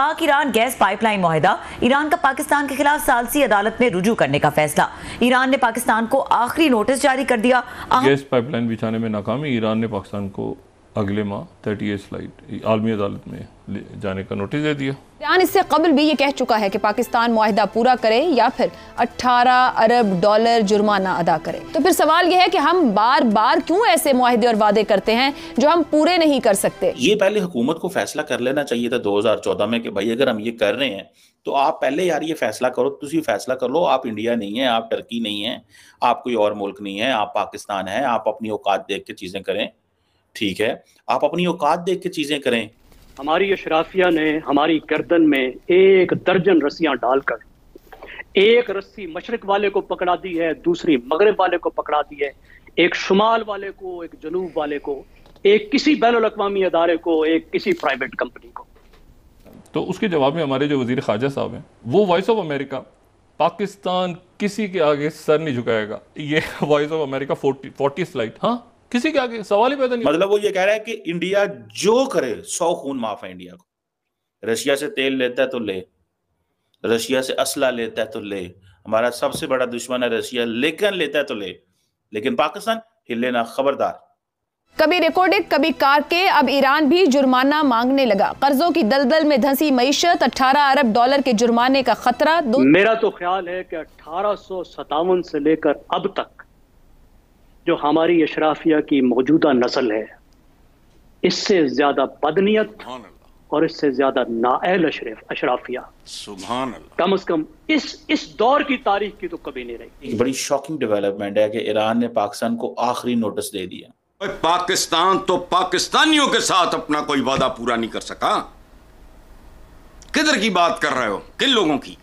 पाक Iran gas pipeline माहिदा Iran का पाकिस्तान के खिलाफ सालसी अदालत में रुजू करने का फैसला ईरान ने पाकिस्तान को आखिरी नोटिस जारी कर दिया गैस पाइपलाइन बिछाने में नाकामी ईरान ने पाकिस्तान को अगले माह थर्टी एट फ्लाइट आलमी अदालत में जाने का नोटिस दे दिया ईरान इससे कबल भी ये कह चुका है कि पाकिस्तान माहिदा पूरा करे या फिर 18 अरब डॉलर जुर्माना अदा करे तो फिर सवाल यह है कि हम बार बार क्यों ऐसे माहे और वादे करते हैं जो हम पूरे नहीं कर सकते ये पहले हुकूमत को फैसला कर लेना चाहिए था दो हजार चौदह में कि भाई अगर हम ये कर रहे हैं तो आप पहले यार ये फैसला करो तुम फैसला कर लो आप इंडिया नहीं है आप टर्की नहीं है आप कोई और मुल्क नहीं है आप पाकिस्तान है आप अपनी औकात देख के चीज़ें करें ठीक है आप अपनी औकात देख के चीजें करें हमारी अशराफिया ने हमारी गर्दन में एक दर्जन रस्सियां डालकर एक रस्सी मशरक वाले को पकड़ा दी है दूसरी मगरब वाले को पकड़ा दी है एक शुमाल वाले को एक जनूब वाले को एक किसी बैन अवी अदारे को एक किसी प्राइवेट कंपनी को तो उसके जवाब में हमारे जो वजीर ख्वाजा साहब हैं वो वॉइस ऑफ अमेरिका पाकिस्तान किसी के आगे सर नहीं झुकाएगा ये voice of America forty forty slide हाँ किसी के आगे सवाल ही पैदा नहीं मतलब वो ये कह रहा है कि इंडिया जो करे सौ खून माफ है इंडिया को रशिया से तेल लेता है तो ले रशिया से असला लेता है तो ले हमारा सबसे बड़ा दुश्मन है रशिया लेकिन लेता है तो ले लेकिन पाकिस्तान हिले ना खबरदार कभी रिकॉर्डिड कभी कार के अब ईरान भी जुर्माना मांगने लगा कर्जों की दलदल में धंसी मीशत 18 अरब डॉलर के जुर्माने का खतरा मेरा तो ख्याल है कि अठारह से लेकर अब तक जो हमारी अशराफिया की मौजूदा नस्ल है इससे ज्यादा बदनीयत और इससे ज्यादा नाअल अशरफ अशराफिया कम अज कम इस इस दौर की तारीख की तो कभी नहीं रही एक बड़ी शॉकिंग डेवलपमेंट है कि ईरान ने पाकिस्तान को आखिरी नोटिस दे दिया पाकिस्तान तो पाकिस्तानियों के साथ अपना कोई वादा पूरा नहीं कर सका किधर की बात कर रहे हो किन लोगों की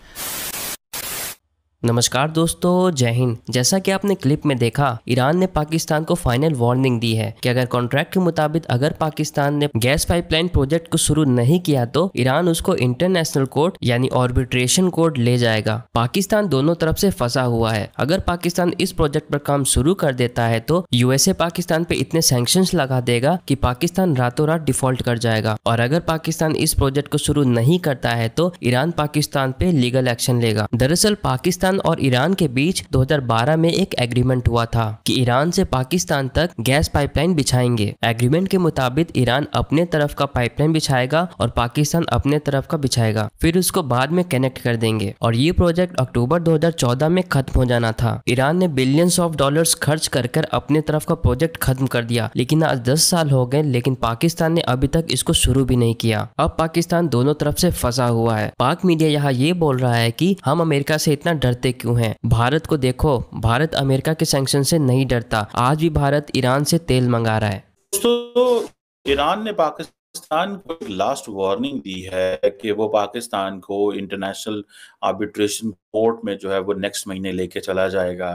नमस्कार दोस्तों जय हिंद जैसा कि आपने क्लिप में देखा ईरान ने पाकिस्तान को फाइनल वार्निंग दी है कि अगर कॉन्ट्रैक्ट के मुताबिक अगर पाकिस्तान ने गैस पाइपलाइन प्रोजेक्ट को शुरू नहीं किया तो ईरान उसको इंटरनेशनल कोर्ट यानी ऑर्बिट्रेशन कोर्ट ले जाएगा पाकिस्तान दोनों तरफ से फंसा हुआ है अगर पाकिस्तान इस प्रोजेक्ट पर काम शुरू कर देता है तो यूएसए पाकिस्तान पे इतने सेंक्शन लगा देगा की पाकिस्तान रातों रात डिफॉल्ट कर जाएगा और अगर पाकिस्तान इस प्रोजेक्ट को शुरू नहीं करता है तो ईरान पाकिस्तान पे लीगल एक्शन लेगा दरअसल पाकिस्तान पाकिस्तान और ईरान के बीच 2012 में एक एग्रीमेंट हुआ था कि ईरान से पाकिस्तान तक गैस पाइपलाइन बिछाएंगे एग्रीमेंट के मुताबिक ईरान अपने तरफ का पाइपलाइन बिछाएगा और पाकिस्तान अपने तरफ का बिछाएगा फिर उसको बाद में कनेक्ट कर देंगे और ये प्रोजेक्ट अक्टूबर दो में खत्म हो जाना था ईरान ने बिलियंस ऑफ डॉलर खर्च कर कर अपने तरफ का प्रोजेक्ट खत्म कर दिया लेकिन आज दस साल हो गए लेकिन पाकिस्तान ने अभी तक इसको शुरू भी नहीं किया अब पाकिस्तान दोनों तरफ से फंसा हुआ है पाक मीडिया यहाँ ये बोल रहा है की हम अमेरिका से इतना डर डरते क्यों हैं भारत को देखो भारत अमेरिका के सैंक्शन से नहीं डरता आज भी भारत ईरान से तेल मंगा रहा है दोस्तों ईरान ने पाकिस्तान पाकिस्तान को एक लास्ट वार्निंग दी है कि वो पाकिस्तान को इंटरनेशनल आर्बिट्रेशन कोर्ट में जो है वो नेक्स्ट महीने लेके चला जाएगा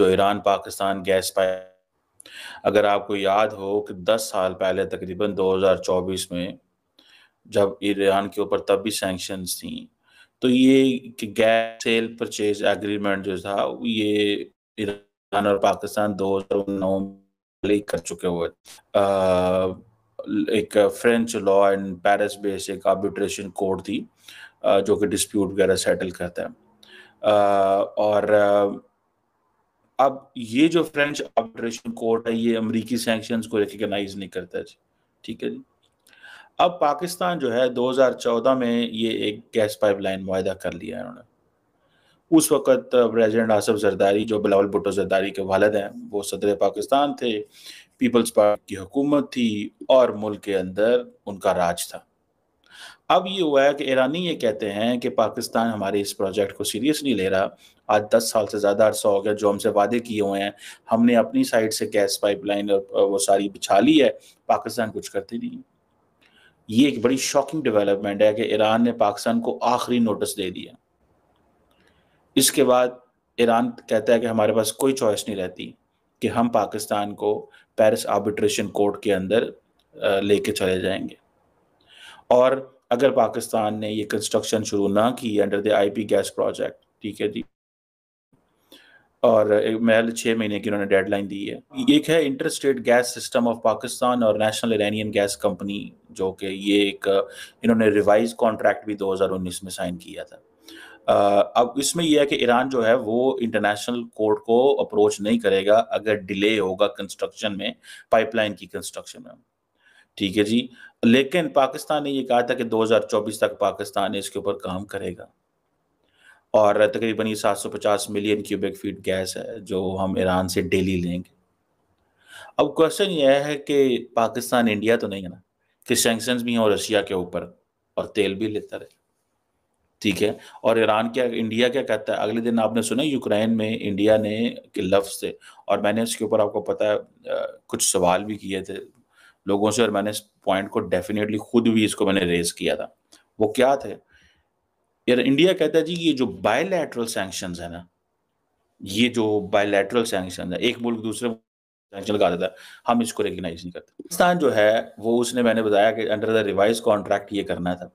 जो ईरान पाकिस्तान गैस पाए अगर आपको याद हो कि 10 साल पहले तकरीबन 2024 में जब ईरान के ऊपर तब भी सैंक्शंस थी तो ये गैस सेल परचेज एग्रीमेंट जो था ये ईरान और पाकिस्तान दो हजार नौ कर चुके हुए एक French law and Paris base एक आर्बिट्रेशन कोड थी जो कि डिस्प्यूट वगैरह सेटल करता है और अब ये जो फ्रेंच आर्बिट्रेशन कोर्ट है ये अमेरिकी सेंक्शन को रिकगनाइज नहीं करता जी ठीक है जी अब पाकिस्तान जो है 2014 में ये एक गैस पाइपलाइन माह कर लिया है उन्होंने उस वक्त प्रेसिडेंट आसफ जरदारी जो बिलावल भुट्टो जरदारी के वालद हैं वो सदर पाकिस्तान थे पीपल्स पार्टी की हुकूमत थी और मुल्क के अंदर उनका राज था अब ये हुआ है कि ईरानी ये कहते हैं कि पाकिस्तान हमारे इस प्रोजेक्ट को सीरियस नहीं ले रहा आज दस साल से ज़्यादा अरसा हो गया जो हमसे वादे किए हुए हैं हमने अपनी साइड से गैस पाइपलाइन और वो सारी बिछा ली है पाकिस्तान कुछ करते नहीं ये एक बड़ी शॉकिंग डेवलपमेंट है कि ईरान ने पाकिस्तान को आखिरी नोटिस दे दिया इसके बाद ईरान कहता है कि हमारे पास कोई चॉइस नहीं रहती कि हम पाकिस्तान को पेरिस आर्बिट्रेशन कोर्ट के अंदर लेके चले जाएंगे और अगर पाकिस्तान ने ये कंस्ट्रक्शन शुरू ना की under the IP gas project ठीक है जी और महल छः महीने की उन्होंने डेडलाइन दी है हाँ। एक है inter state gas system of Pakistan और नेशनल इरानियन गैस कंपनी जो कि ये एक इन्होंने रिवाइज कॉन्ट्रैक्ट भी 2019 में साइन किया था अब इसमें यह है कि ईरान जो है वो इंटरनेशनल कोर्ट को अप्रोच नहीं करेगा अगर डिले होगा कंस्ट्रक्शन में पाइपलाइन की कंस्ट्रक्शन में ठीक है जी लेकिन पाकिस्तान ने ये कहा था कि 2024 तक पाकिस्तान इसके ऊपर काम करेगा और तकरीबन ये 750 मिलियन क्यूबिक फीट गैस है जो हम ईरान से डेली लेंगे अब क्वेश्चन यह है कि पाकिस्तान इंडिया तो नहीं है ना कि सेंक्शन भी हैं रशिया के ऊपर और तेल भी लेता रहे ठीक है और ईरान क्या इंडिया क्या कहता है अगले दिन आपने सुना यूक्रेन में इंडिया ने के लफ्ज़ से और मैंने उसके ऊपर आपको पता है कुछ सवाल भी किए थे लोगों से और मैंने इस पॉइंट को डेफिनेटली खुद भी इसको मैंने रेज किया था वो क्या थे यार इंडिया कहता है जी ये जो बायोलैटरल सैंक्शन है ना ये जो बायोलैटरल सैंक्शन है एक मुल्क दूसरे सैंक्शन लगा देता है हम इसको रिकग्नाइज नहीं करते पाकिस्तान जो है वो उसने मैंने बताया कि अंडर द रिवाइज कॉन्ट्रैक्ट ये करना था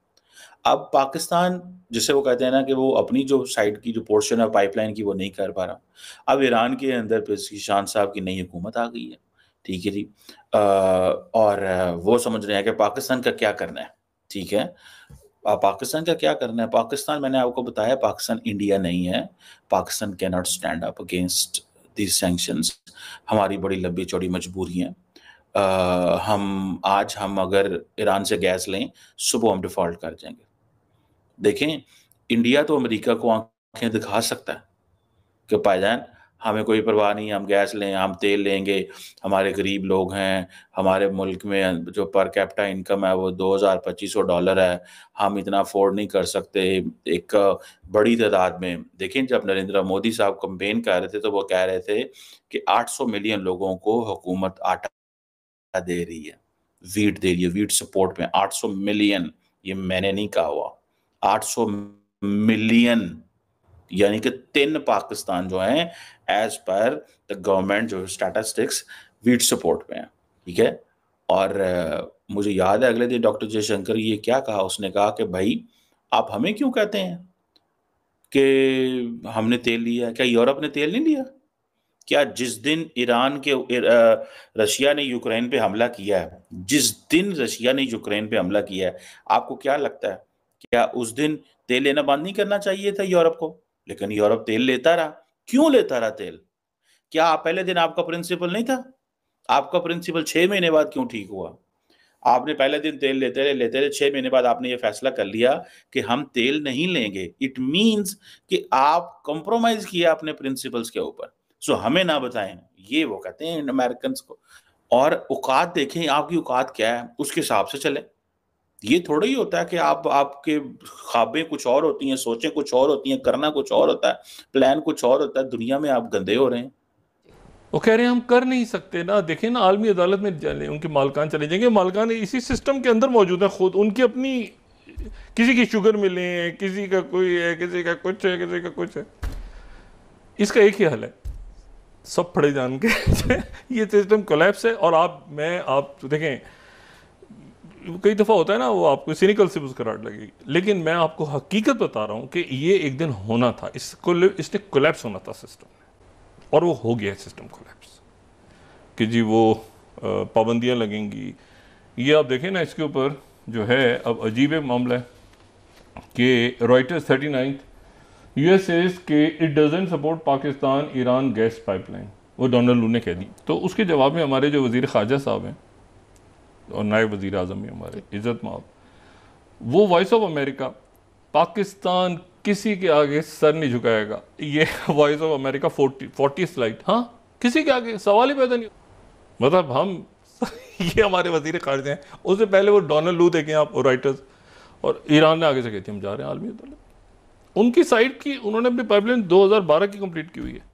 अब पाकिस्तान जिसे वो कहते हैं ना कि वो अपनी जो साइड की जो पोर्शन है पाइपलाइन की वो नहीं कर पा रहा अब ईरान के अंदर शान साहब की नई हुकूमत आ गई है ठीक है जी और वो समझ रहे हैं कि पाकिस्तान का क्या करना है ठीक है पाकिस्तान का क्या करना है पाकिस्तान मैंने आपको बताया पाकिस्तान इंडिया नहीं है Pakistan can not stand up against these sanctions हमारी बड़ी लंबी चौड़ी मजबूरी है आ, हम आज हम अगर ईरान से गैस लें सुबह हम डिफॉल्ट कर जाएंगे देखें इंडिया तो अमेरिका को आंखें दिखा सकता है कि पायदान हमें कोई परवाह नहीं हम गैस लें हम तेल लेंगे हमारे गरीब लोग हैं हमारे मुल्क में जो पर कैपिटा इनकम है वो दो हज़ार पच्चीस सौ डॉलर है हम इतना अफोर्ड नहीं कर सकते एक बड़ी तादाद में देखें जब नरेंद्र मोदी साहब कंपेन कर रहे थे तो वो कह रहे थे कि 800 मिलियन लोगों को हुकूमत आटा दे रही है वीट दे रही है वीट सपोर्ट में आठ मिलियन ये मैंने नहीं कहा हुआ आठ मिलियन यानी कि तीन पाकिस्तान जो हैं एज पर द गवर्नमेंट जो स्टैटिस्टिक्स वीट सपोर्ट में है ठीक है और uh, मुझे याद है अगले दिन डॉक्टर जयशंकर ये क्या कहा उसने कहा कि भाई आप हमें क्यों कहते हैं कि हमने तेल लिया क्या यूरोप ने तेल नहीं लिया क्या जिस दिन ईरान के रशिया ने यूक्रेन पे हमला किया है जिस दिन रशिया ने यूक्रेन पे हमला किया है आपको क्या लगता है क्या उस दिन तेल लेना बंद नहीं करना चाहिए था यूरोप को लेकिन यूरोप तेल लेता रहा क्यों लेता रहा तेल क्या पहले दिन आपका प्रिंसिपल नहीं था आपका प्रिंसिपल छह महीने बाद क्यों ठीक हुआ आपने पहले दिन तेल लेते रहे लेते रहे छह महीने बाद आपने ये फैसला कर लिया कि हम तेल नहीं लेंगे इट मीन्स कि आप कॉम्प्रोमाइज किया अपने प्रिंसिपल्स के ऊपर सो हमें ना बताएं ये वो कहते हैं अमेरिकन को और औकात देखें आपकी औकात क्या है उसके हिसाब से चलें ये थोड़ा ही होता है कि आप आपके खाबे कुछ और होती हैं सोचें कुछ और होती हैं करना कुछ और होता है प्लान कुछ और होता है दुनिया में आप गंदे हो रहे हैं वो कह रहे हैं हम कर नहीं सकते ना देखें ना आलमी अदालत में जाने उनके मालकान चले जाएंगे मालकान इसी सिस्टम के अंदर मौजूद हैं खुद उनकी अपनी किसी की शुगर मिले हैं किसी का कोई है किसी का कुछ है किसी का कुछ है इसका एक ही हल है सब फड़े जान के ये सिस्टम कोलेप्स है और आप मैं आप तो देखें कई दफ़ा होता है ना वो आपको सीनिकल से मुस्कराहट लगेगी लेकिन मैं आपको हकीकत बता रहा हूँ कि ये एक दिन होना था इसको इसने कोलेप्स होना था सिस्टम और वो हो गया सिस्टम कोलेप्स कि जी वो पाबंदियाँ लगेंगी ये आप देखें ना इसके ऊपर जो है अब अजीब मामला है कि Reuters thirty ninth U S S के it doesn't support Pakistan Iran gas pipeline वो डोनाल्ड लू ने कह दी तो उसके जवाब में हमारे जो वजीर खारजा साहब हैं और नायब वज़ी अजम भी हमारे इज़्ज़त माब वो वॉइस ऑफ अमेरिका पाकिस्तान किसी के आगे सर नहीं झुकाएगा ये voice of America forty forty slide हाँ किसी के आगे सवाल ही पैदा नहीं मतलब हम ये हमारे वजीर खारजे हैं उससे पहले वो डोनल्ड लू देखें आप राइटर्स और ईरान ने आगे से कहती हम जा रहे हैं आलमी उनकी साइड की उन्होंने अपनी पाइपलाइन 2012 की कंप्लीट की हुई है